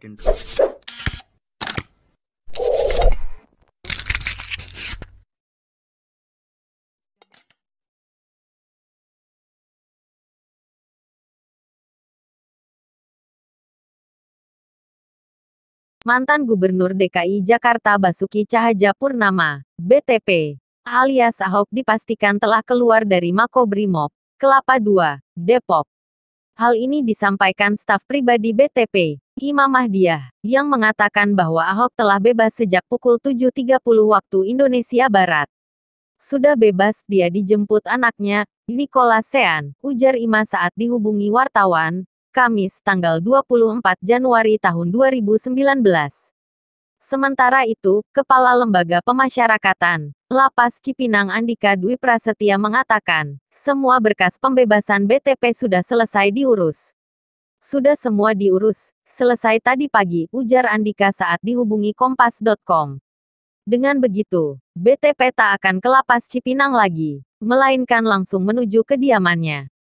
get Mantan Gubernur DKI Jakarta Basuki Purnama BTP, alias Ahok dipastikan telah keluar dari Makobrimob, Kelapa II, Depok. Hal ini disampaikan staf pribadi BTP, Imam Mahdiah, yang mengatakan bahwa Ahok telah bebas sejak pukul 7.30 waktu Indonesia Barat. Sudah bebas dia dijemput anaknya, Nikola Sean, ujar Ima saat dihubungi wartawan, Kamis tanggal 24 Januari tahun 2019. Sementara itu, Kepala Lembaga Pemasyarakatan, Lapas Cipinang Andika Dwi Prasetya mengatakan, semua berkas pembebasan BTP sudah selesai diurus. Sudah semua diurus, Selesai tadi pagi, ujar Andika saat dihubungi kompas.com. Dengan begitu, BTP tak akan ke lapas Cipinang lagi, melainkan langsung menuju kediamannya.